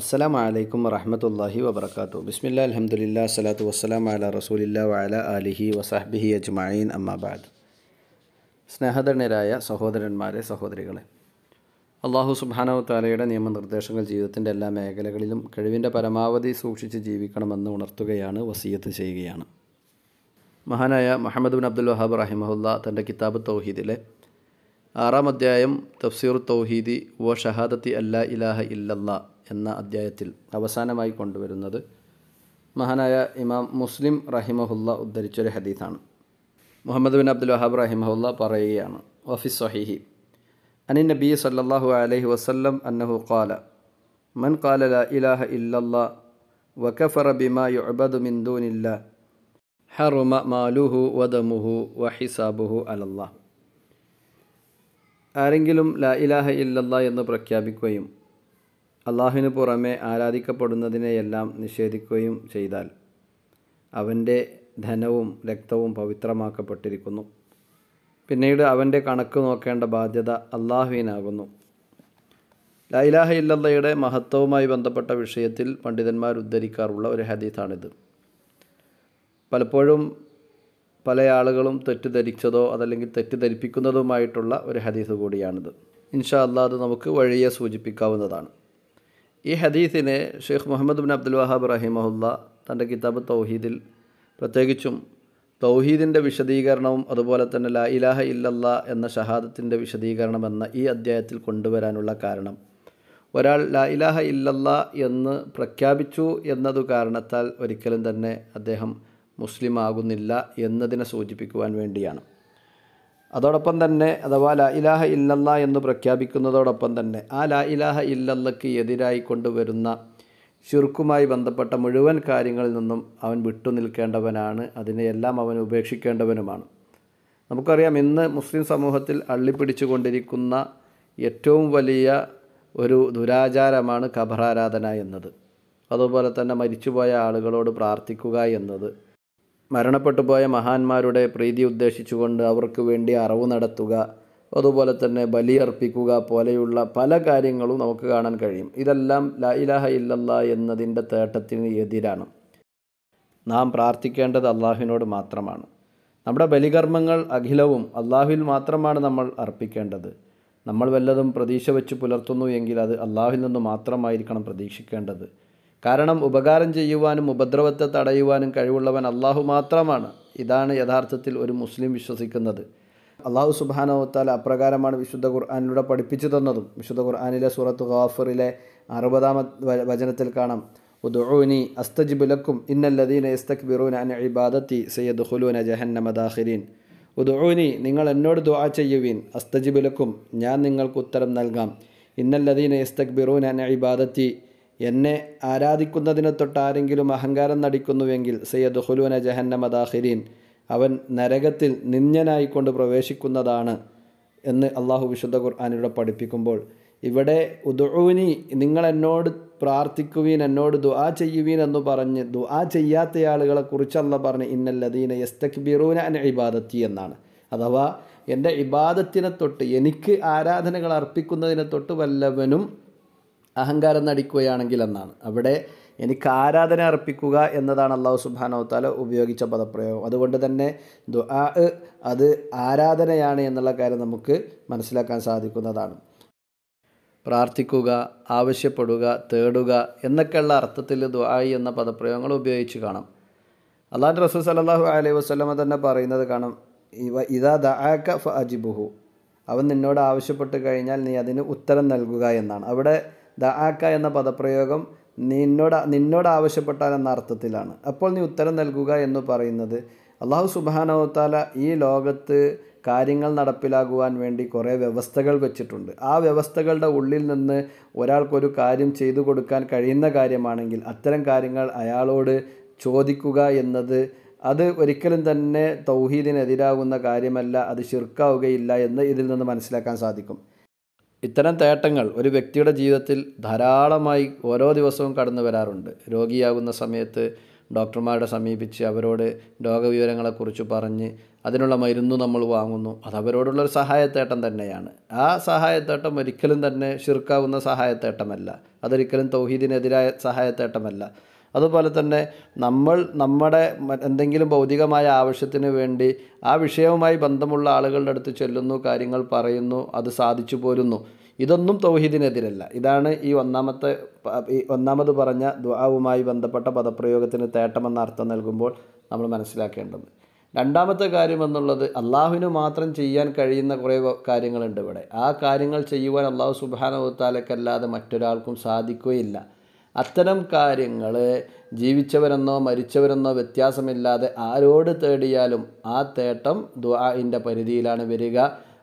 അസ്സാം വലൈക്കും വറഹമത്തല്ലാഹി വബർക്കാത്തു ബിസ്മില്ല അലഹമുല്ല സ്വലാത്തു വസ്സലാം അല റസൂലില്ല വഅല അലിഹി വസാഹ്ബിഹി അജ്മായിൻ അമ്മാബാദ് സ്നേഹധന്യരായ സഹോദരന്മാരെ സഹോദരികളെ അള്ളാഹു സുബാനവ് താലയുടെ നിയമനിർദ്ദേശങ്ങൾ ജീവിതത്തിൻ്റെ എല്ലാ മേഖലകളിലും കഴിവിൻ്റെ പരമാവധി സൂക്ഷിച്ച് ജീവിക്കണമെന്ന് ഉണർത്തുകയാണ് വസീയത്ത് ചെയ്യുകയാണ് മഹാനായ മുഹമ്മദ് ബിൻ അബ്ദുൽ വഹാബ് റഹിമഹുല്ല തൻ്റെ കിതാബ് തൗഹീദിലെ ആറാം അധ്യായം തഫ്സീർ തൗഹീദി വ ഷഹാദത്തി അല്ലാ ഇലാഹ ഇല്ലല്ലാ എന്ന അദ്ധ്യായത്തിൽ അവസാനമായി കൊണ്ടുവരുന്നത് മഹാനായ ഇമാം മുസ്ലിം റഹിമഹുല്ല ഉദ്ധരിച്ചൊരു ഹദീസാണ് മുഹമ്മദ് ബിൻ അബ്ദുൽ വഹാബ് റഹിമഹുല്ല പറയുകയാണ് വഫി സഹീഹി അനി നബി സല്ലാഹു അലഹി വസ്ല്ലം അന്നഹു കാല മൻ കാല ഇലാഹ ഇല്ലല്ലാ വക്കഫറ ബിമാ യുഅബദു മിൻ ദൂനില്ല ഹറുമ മാലുഹു വദമുഹു വഹിസാബുഹു അലല്ലാ ആരെങ്കിലും ലാ ഇലാഹ ഇല്ലല്ലാ എന്ന് പ്രഖ്യാപിക്കുകയും അള്ളാഹുവിനു പുറമെ ആരാധിക്കപ്പെടുന്നതിനെയെല്ലാം നിഷേധിക്കുകയും ചെയ്താൽ അവൻ്റെ ധനവും രക്തവും പവിത്രമാക്കപ്പെട്ടിരിക്കുന്നു പിന്നീട് അവൻ്റെ കണക്ക് നോക്കേണ്ട ബാധ്യത അള്ളാഹുവിനാകുന്നു ലൈലാഹ ഇല്ലയുടെ മഹത്വവുമായി ബന്ധപ്പെട്ട വിഷയത്തിൽ പണ്ഡിതന്മാർ ഉദ്ധരിക്കാറുള്ള ഒരു ഹദീസാണിത് പലപ്പോഴും പല ആളുകളും തെറ്റിദ്ധരിച്ചതോ അതല്ലെങ്കിൽ തെറ്റിദ്ധരിപ്പിക്കുന്നതുമായിട്ടുള്ള ഒരു ഹദീസ് കൂടിയാണിത് ഇൻഷാ അല്ലാതെ അത് നമുക്ക് വഴിയെ സൂചിപ്പിക്കാവുന്നതാണ് ഈ ഹദീസിനെ Sheikh Muhammad bin Abdul Wahhab റഹിമഹുല്ല തൻ്റെ കിതാബ് തൗഹീദിൽ പ്രത്യേകിച്ചും തൗഹീദിൻ്റെ വിശദീകരണവും അതുപോലെ തന്നെ ലാ ഇലാഹ ഇല്ലല്ല എന്ന ഷഹാദത്തിൻ്റെ വിശദീകരണം എന്ന ഈ അധ്യായത്തിൽ കൊണ്ടുവരാനുള്ള കാരണം ഒരാൾ ലാ ഇലാഹ ഇല്ലല്ല എന്ന് പ്രഖ്യാപിച്ചു എന്നതു കാരണത്താൽ ഒരിക്കലും തന്നെ അദ്ദേഹം മുസ്ലിം ആകുന്നില്ല എന്നതിനെ സൂചിപ്പിക്കുവാൻ വേണ്ടിയാണ് അതോടൊപ്പം തന്നെ അഥവാ ലാ ഇലാഹ ഇല്ലല്ല എന്ന് പ്രഖ്യാപിക്കുന്നതോടൊപ്പം തന്നെ ആ ലാ ഇലാഹ ഇല്ലല്ലക്ക് എതിരായി കൊണ്ടുവരുന്ന ഷുർക്കുമായി ബന്ധപ്പെട്ട മുഴുവൻ കാര്യങ്ങളിൽ നിന്നും അവൻ വിട്ടുനിൽക്കേണ്ടവനാണ് അതിനെയെല്ലാം അവൻ ഉപേക്ഷിക്കേണ്ടവനുമാണ് നമുക്കറിയാം ഇന്ന് മുസ്ലിം സമൂഹത്തിൽ അള്ളിപ്പിടിച്ചുകൊണ്ടിരിക്കുന്ന ഏറ്റവും വലിയ ഒരു ദുരാചാരമാണ് ഖബറാരാധന എന്നത് അതുപോലെ തന്നെ മരിച്ചുപോയ ആളുകളോട് പ്രാർത്ഥിക്കുക എന്നത് മരണപ്പെട്ടുപോയ മഹാന്മാരുടെ പ്രീതി ഉദ്ദേശിച്ചുകൊണ്ട് അവർക്ക് വേണ്ടി അറിവ് നടത്തുക അതുപോലെ തന്നെ ബലിയർപ്പിക്കുക പോലെയുള്ള പല കാര്യങ്ങളും നമുക്ക് കാണാൻ കഴിയും ഇതെല്ലാം ലാ ഇലാഹ ഇല്ലല്ല എന്നതിൻ്റെ തേട്ടത്തിന് എതിരാണ് നാം പ്രാർത്ഥിക്കേണ്ടത് അള്ളാഹുവിനോട് മാത്രമാണ് നമ്മുടെ ബലികർമ്മങ്ങൾ അഖിലവും അള്ളാഹുവിൽ മാത്രമാണ് നമ്മൾ അർപ്പിക്കേണ്ടത് നമ്മൾ വല്ലതും പ്രതീക്ഷ വെച്ച് പുലർത്തുന്നു എങ്കിൽ അത് അള്ളാഹുവിൽ നിന്ന് മാത്രമായിരിക്കണം പ്രതീക്ഷിക്കേണ്ടത് കാരണം ഉപകാരം ചെയ്യുവാനും ഉപദ്രവത്തെ തടയുവാനും കഴിവുള്ളവൻ അള്ളാഹു മാത്രമാണ് ഇതാണ് യഥാർത്ഥത്തിൽ ഒരു മുസ്ലിം വിശ്വസിക്കുന്നത് അള്ളാഹു സുബാനോത്താൽ അപ്രകാരമാണ് വിശുദ്ധ ഖുർആാനിലൂടെ പഠിപ്പിച്ചു തന്നതും വിശുദ്ധ ഖുർആാനിലെ സൂറത്ത് ഖാഫറിലെ അറുപതാമ വചനത്തിൽ കാണാം ഉദ്ഊനി അസ്തജിബുലക്കും ഇന്നല്ലദീന ബിറൂൻ അൻ ഇബാദത്തി സയ്യദ് ഹുലൂന ജഹന്നമദാഹിരീൻ ഉദ്ഊനി നിങ്ങൾ എന്നോട് ദുആ ചെയ്യുവീൻ അസ്തജിബുലക്കും ഞാൻ നിങ്ങൾക്ക് ഉത്തരം നൽകാം ഇന്നല്ലദീന ബിറൂൻ അൻ ഇബാദത്തി എന്നെ ആരാധിക്കുന്നതിന് തൊട്ടാരെങ്കിലും അഹങ്കാരം നടിക്കുന്നുവെങ്കിൽ സയ്യദ് ഹുലുവന ജഹന്ന ദാഹിരീൻ അവൻ നരകത്തിൽ നിന്ദനായിക്കൊണ്ട് പ്രവേശിക്കുന്നതാണ് എന്ന് അള്ളാഹു വിശുദ്ധ ഖുർആാനിലൂടെ പഠിപ്പിക്കുമ്പോൾ ഇവിടെ ഉദൂനി നിങ്ങൾ എന്നോട് പ്രാർത്ഥിക്കുവീൻ എന്നോട് ദുആ ചെയ്യുവീൻ എന്ന് പറഞ്ഞ് ദുആ ചെയ്യാത്ത ആളുകളെ കുറിച്ചല്ല പറഞ്ഞ് ഇന്നല്ലദീന യസ്തക്ബിറൂന അൻ ഇബാദത്തി എന്നാണ് അഥവാ എൻ്റെ ഇബാദത്തിനെ തൊട്ട് എനിക്ക് ആരാധനകൾ അർപ്പിക്കുന്നതിനെ തൊട്ട് വല്ലവനും അഹങ്കാരം നടിക്കുകയാണെങ്കിൽ എന്നാണ് അവിടെ എനിക്ക് ആരാധന അർപ്പിക്കുക എന്നതാണ് അള്ളാഹു സുബാനോത്താല ഉപയോഗിച്ച പദപ്രയോഗം അതുകൊണ്ട് തന്നെ ദുആ അത് ആരാധനയാണ് എന്നുള്ള കാര്യം നമുക്ക് മനസ്സിലാക്കാൻ സാധിക്കുന്നതാണ് പ്രാർത്ഥിക്കുക ആവശ്യപ്പെടുക തേടുക എന്നൊക്കെയുള്ള അർത്ഥത്തിൽ ദുആയി എന്ന പദപ്രയോഗങ്ങൾ ഉപയോഗിച്ച് കാണാം അള്ളാഹു റസൂൽ സലാഹു അലൈഹി വസ്ലമ തന്നെ പറയുന്നത് കാണാം ഇവ ഇതാ ദാക്ക ഫ അജിബുഹു അവൻ നിന്നോട് ആവശ്യപ്പെട്ട് കഴിഞ്ഞാൽ നീ അതിന് ഉത്തരം നൽകുക എന്നാണ് അവിടെ ആക്ക എന്ന പദപ്രയോഗം നിന്നോട് നിന്നോട് ആവശ്യപ്പെട്ടാൽ എന്ന അർത്ഥത്തിലാണ് അപ്പോൾ നീ ഉത്തരം നൽകുക എന്ന് പറയുന്നത് അള്ളാഹു താല ഈ ലോകത്ത് കാര്യങ്ങൾ നടപ്പിലാകുവാൻ വേണ്ടി കുറേ വ്യവസ്ഥകൾ വെച്ചിട്ടുണ്ട് ആ വ്യവസ്ഥകളുടെ ഉള്ളിൽ നിന്ന് ഒരാൾക്കൊരു കാര്യം ചെയ്തു കൊടുക്കാൻ കഴിയുന്ന കാര്യമാണെങ്കിൽ അത്തരം കാര്യങ്ങൾ അയാളോട് ചോദിക്കുക എന്നത് അത് ഒരിക്കലും തന്നെ തൗഹീദിനെതിരാകുന്ന കാര്യമല്ല അത് ശിർക്കാവുകയില്ല എന്ന് ഇതിൽ നിന്ന് മനസ്സിലാക്കാൻ സാധിക്കും ഇത്തരം തേട്ടങ്ങൾ ഒരു വ്യക്തിയുടെ ജീവിതത്തിൽ ധാരാളമായി ഓരോ ദിവസവും കടന്നു വരാറുണ്ട് രോഗിയാകുന്ന സമയത്ത് ഡോക്ടർമാരെ സമീപിച്ച് അവരോട് രോഗവിവരങ്ങളെക്കുറിച്ച് പറഞ്ഞ് അതിനുള്ള മരുന്ന് നമ്മൾ വാങ്ങുന്നു അത് അവരോടുള്ളൊരു സഹായത്തേട്ടം തന്നെയാണ് ആ സഹായത്തേട്ടം ഒരിക്കലും തന്നെ ഷിർക്കാവുന്ന സഹായത്തേട്ടമല്ല അതൊരിക്കലും തൗഹീദിനെതിരായ സഹായത്തേട്ടമല്ല അതുപോലെ തന്നെ നമ്മൾ നമ്മുടെ എന്തെങ്കിലും ഭൗതികമായ ആവശ്യത്തിന് വേണ്ടി ആ വിഷയവുമായി ബന്ധമുള്ള ആളുകളുടെ അടുത്ത് ചെല്ലുന്നു കാര്യങ്ങൾ പറയുന്നു അത് സാധിച്ചു പോരുന്നു ഇതൊന്നും തൗഹീദിനെതിരല്ല ഇതാണ് ഈ ഒന്നാമത്തെ ഒന്നാമത് പറഞ്ഞ ദ്വാവുമായി ബന്ധപ്പെട്ട പദപ്രയോഗത്തിന് തേട്ടമെന്ന അർത്ഥം നൽകുമ്പോൾ നമ്മൾ മനസ്സിലാക്കേണ്ടത് രണ്ടാമത്തെ കാര്യം എന്നുള്ളത് അള്ളാഹുവിന് മാത്രം ചെയ്യാൻ കഴിയുന്ന കുറേ കാര്യങ്ങളുണ്ട് ഇവിടെ ആ കാര്യങ്ങൾ ചെയ്യുവാൻ അള്ളാഹു സുബാനവത്താലക്കല്ലാതെ മറ്റൊരാൾക്കും സാധിക്കുകയില്ല അത്തരം കാര്യങ്ങൾ ജീവിച്ചവരെന്നോ മരിച്ചവരെന്നോ വ്യത്യാസമില്ലാതെ ആരോട് തേടിയാലും ആ തേട്ടം ദുആഇൻ്റെ പരിധിയിലാണ് വരിക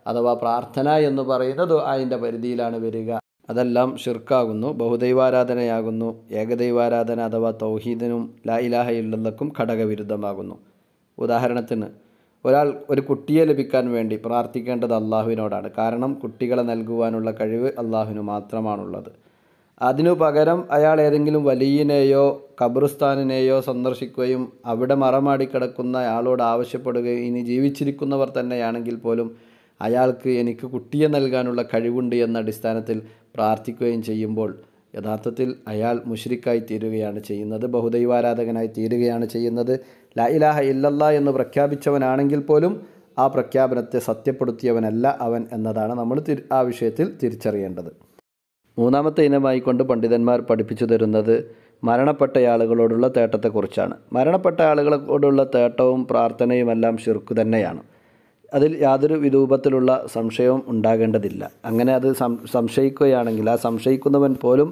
അഥവാ പ്രാർത്ഥന എന്ന് പറയുന്ന ദുആഇൻ്റെ പരിധിയിലാണ് വരിക അതെല്ലാം ഷിർക്കാകുന്നു ബഹുദൈവാരാധനയാകുന്നു ഏകദൈവാരാധന അഥവാ തൗഹീദിനും ലാ ഇലാഹ ഇല്ലല്ലക്കും ഘടകവിരുദ്ധമാകുന്നു ഉദാഹരണത്തിന് ഒരാൾ ഒരു കുട്ടിയെ ലഭിക്കാൻ വേണ്ടി പ്രാർത്ഥിക്കേണ്ടത് അള്ളാഹുവിനോടാണ് കാരണം കുട്ടികളെ നൽകുവാനുള്ള കഴിവ് അള്ളാഹുവിന് മാത്രമാണുള്ളത് അതിനു പകരം അയാൾ ഏതെങ്കിലും വലിയനെയോ കബറിസ്ഥാനിനെയോ സന്ദർശിക്കുകയും അവിടെ മറമാടിക്കിടക്കുന്ന അയാളോട് ആവശ്യപ്പെടുകയും ഇനി ജീവിച്ചിരിക്കുന്നവർ തന്നെയാണെങ്കിൽ പോലും അയാൾക്ക് എനിക്ക് കുട്ടിയെ നൽകാനുള്ള കഴിവുണ്ട് എന്ന അടിസ്ഥാനത്തിൽ പ്രാർത്ഥിക്കുകയും ചെയ്യുമ്പോൾ യഥാർത്ഥത്തിൽ അയാൾ മുഷ്രിക്കായി തീരുകയാണ് ചെയ്യുന്നത് ബഹുദൈവാരാധകനായി തീരുകയാണ് ചെയ്യുന്നത് ലാ ഇലാഹ ഇല്ലല്ല എന്ന് പ്രഖ്യാപിച്ചവനാണെങ്കിൽ പോലും ആ പ്രഖ്യാപനത്തെ സത്യപ്പെടുത്തിയവനല്ല അവൻ എന്നതാണ് നമ്മൾ ആ വിഷയത്തിൽ തിരിച്ചറിയേണ്ടത് മൂന്നാമത്തെ ഇനമായിക്കൊണ്ട് പണ്ഡിതന്മാർ പഠിപ്പിച്ചു തരുന്നത് മരണപ്പെട്ടയാളുകളോടുള്ള തേട്ടത്തെക്കുറിച്ചാണ് മരണപ്പെട്ട ആളുകളോടുള്ള തേട്ടവും പ്രാർത്ഥനയുമെല്ലാം ശിർക്കു തന്നെയാണ് അതിൽ യാതൊരു വിരൂപത്തിലുള്ള സംശയവും ഉണ്ടാകേണ്ടതില്ല അങ്ങനെ അത് സംശയിക്കുകയാണെങ്കിൽ ആ സംശയിക്കുന്നവൻ പോലും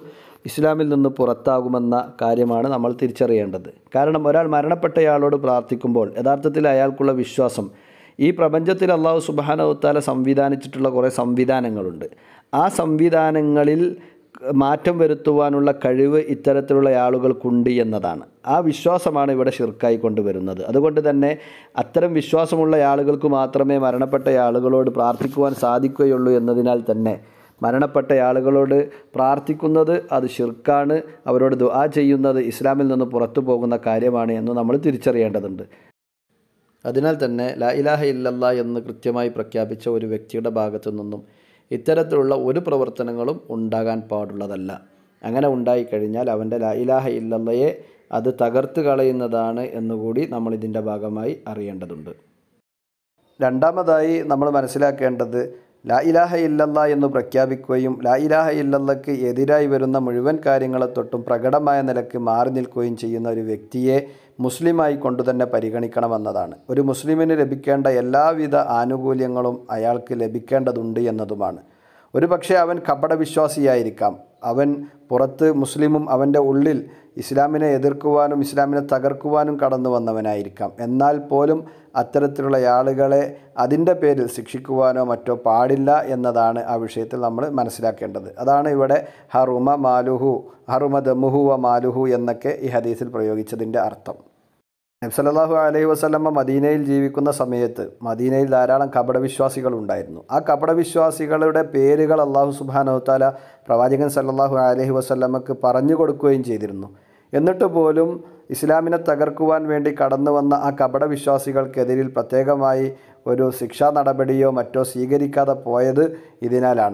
ഇസ്ലാമിൽ നിന്ന് പുറത്താകുമെന്ന കാര്യമാണ് നമ്മൾ തിരിച്ചറിയേണ്ടത് കാരണം ഒരാൾ മരണപ്പെട്ടയാളോട് പ്രാർത്ഥിക്കുമ്പോൾ യഥാർത്ഥത്തിൽ അയാൾക്കുള്ള വിശ്വാസം ഈ പ്രപഞ്ചത്തിൽ അള്ളാഹു സുബാനവത്താല സംവിധാനിച്ചിട്ടുള്ള കുറേ സംവിധാനങ്ങളുണ്ട് ആ സംവിധാനങ്ങളിൽ മാറ്റം വരുത്തുവാനുള്ള കഴിവ് ഇത്തരത്തിലുള്ള ആളുകൾക്കുണ്ട് എന്നതാണ് ആ വിശ്വാസമാണ് ഇവിടെ ഷിർക്കായി കൊണ്ടുവരുന്നത് അതുകൊണ്ട് തന്നെ അത്തരം വിശ്വാസമുള്ള ആളുകൾക്ക് മാത്രമേ മരണപ്പെട്ട ആളുകളോട് പ്രാർത്ഥിക്കുവാൻ സാധിക്കുകയുള്ളൂ എന്നതിനാൽ തന്നെ മരണപ്പെട്ട ആളുകളോട് പ്രാർത്ഥിക്കുന്നത് അത് ഷിർക്കാണ് അവരോട് ദുആ ചെയ്യുന്നത് ഇസ്ലാമിൽ നിന്ന് പുറത്തു പോകുന്ന കാര്യമാണ് എന്ന് നമ്മൾ തിരിച്ചറിയേണ്ടതുണ്ട് അതിനാൽ തന്നെ ലാ ഇലാഹ ഇല്ലല്ല എന്ന് കൃത്യമായി പ്രഖ്യാപിച്ച ഒരു വ്യക്തിയുടെ ഭാഗത്തു നിന്നും ഇത്തരത്തിലുള്ള ഒരു പ്രവർത്തനങ്ങളും ഉണ്ടാകാൻ പാടുള്ളതല്ല അങ്ങനെ ഉണ്ടായിക്കഴിഞ്ഞാൽ അവൻ്റെ ലാ ഇലാഹ ഇല്ലല്ലയെ അത് തകർത്ത് കളയുന്നതാണ് എന്നുകൂടി നമ്മൾ ഇതിൻ്റെ ഭാഗമായി അറിയേണ്ടതുണ്ട് രണ്ടാമതായി നമ്മൾ മനസ്സിലാക്കേണ്ടത് ലാ ഇലാഹ ഇല്ലല്ല എന്ന് പ്രഖ്യാപിക്കുകയും ലാ ഇലാഹ ഇല്ലല്ലക്ക് എതിരായി വരുന്ന മുഴുവൻ കാര്യങ്ങളെ തൊട്ടും പ്രകടമായ നിലക്ക് മാറി നിൽക്കുകയും ചെയ്യുന്ന ഒരു വ്യക്തിയെ മുസ്ലിമായി കൊണ്ടുതന്നെ പരിഗണിക്കണമെന്നതാണ് ഒരു മുസ്ലിമിന് ലഭിക്കേണ്ട എല്ലാവിധ ആനുകൂല്യങ്ങളും അയാൾക്ക് ലഭിക്കേണ്ടതുണ്ട് എന്നതുമാണ് ഒരുപക്ഷെ അവൻ കപടവിശ്വാസിയായിരിക്കാം അവൻ പുറത്ത് മുസ്ലിമും അവൻ്റെ ഉള്ളിൽ ഇസ്ലാമിനെ എതിർക്കുവാനും ഇസ്ലാമിനെ തകർക്കുവാനും കടന്നു വന്നവനായിരിക്കാം എന്നാൽ പോലും അത്തരത്തിലുള്ള ആളുകളെ അതിൻ്റെ പേരിൽ ശിക്ഷിക്കുവാനോ മറ്റോ പാടില്ല എന്നതാണ് ആ വിഷയത്തിൽ നമ്മൾ മനസ്സിലാക്കേണ്ടത് അതാണ് ഇവിടെ ഹറുമ മാലുഹു ഹറുമ ദമുഹു വ മാലുഹു എന്നൊക്കെ ഈ ഹദീസിൽ പ്രയോഗിച്ചതിൻ്റെ അർത്ഥം നബ്സല്ലാഹു അലൈഹി വസ്ലമ്മ മദീനയിൽ ജീവിക്കുന്ന സമയത്ത് മദീനയിൽ ധാരാളം കപടവിശ്വാസികൾ ഉണ്ടായിരുന്നു ആ കപടവിശ്വാസികളുടെ പേരുകൾ അള്ളാഹു സുബാനോത്താല പ്രവാചകൻ സല്ലാഹു അലൈഹി വസ്ല്ലമ്മക്ക് പറഞ്ഞു കൊടുക്കുകയും ചെയ്തിരുന്നു എന്നിട്ട് പോലും ഇസ്ലാമിനെ തകർക്കുവാൻ വേണ്ടി കടന്നു വന്ന ആ കപടവിശ്വാസികൾക്കെതിരിൽ പ്രത്യേകമായി ഒരു ശിക്ഷാ നടപടിയോ മറ്റോ സ്വീകരിക്കാതെ പോയത് ഇതിനാലാണ്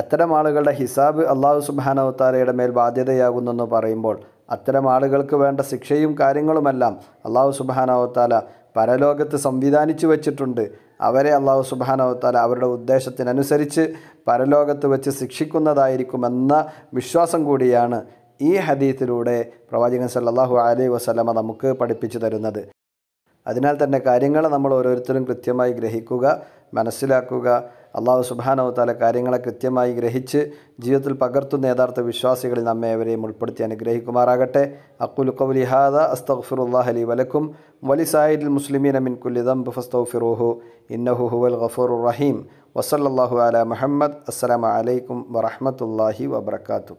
അത്തരം ആളുകളുടെ ഹിസാബ് അള്ളാഹു സുബാനോത്താലയുടെ മേൽ ബാധ്യതയാകുന്നെന്ന് പറയുമ്പോൾ അത്തരം ആളുകൾക്ക് വേണ്ട ശിക്ഷയും കാര്യങ്ങളുമെല്ലാം അള്ളാഹു സുബാനാവത്താല പരലോകത്ത് സംവിധാനിച്ചു വച്ചിട്ടുണ്ട് അവരെ അള്ളാഹു സുബാനവത്താല അവരുടെ ഉദ്ദേശത്തിനനുസരിച്ച് പരലോകത്ത് വെച്ച് ശിക്ഷിക്കുന്നതായിരിക്കുമെന്ന വിശ്വാസം കൂടിയാണ് ഈ ഹദീത്തിലൂടെ പ്രവാചകൻ സല്ലാഹു അലൈഹി വസ്ലമ നമുക്ക് പഠിപ്പിച്ചു തരുന്നത് അതിനാൽ തന്നെ കാര്യങ്ങൾ നമ്മൾ ഓരോരുത്തരും കൃത്യമായി ഗ്രഹിക്കുക മനസ്സിലാക്കുക അള്ളാഹു സുബാനവത്താല കാര്യങ്ങളെ കൃത്യമായി ഗ്രഹിച്ച് ജീവിതത്തിൽ പകർത്തുന്ന യഥാർത്ഥ വിശ്വാസികളിൽ നമ്മെ അവരെയും ഉൾപ്പെടുത്തി അനുഗ്രഹിക്കുമാറാകട്ടെ അക്കുൽ കൗലിഹാദ അസ്തഫുറുല്ലാഹലി വലക്കും വലി വലക്കും മുസ്ലിമീൻ അമിൻ കുല്ലിദം ഫസ്തഫിറുഹു ഇന്നഹു ഹുവൽ ഗഫൂർ റഹീം വസല്ലാഹു അല മുഹമ്മദ് അസ്സലാമലൈക്കും വറഹമത്തല്ലാഹി വബർക്കാത്തു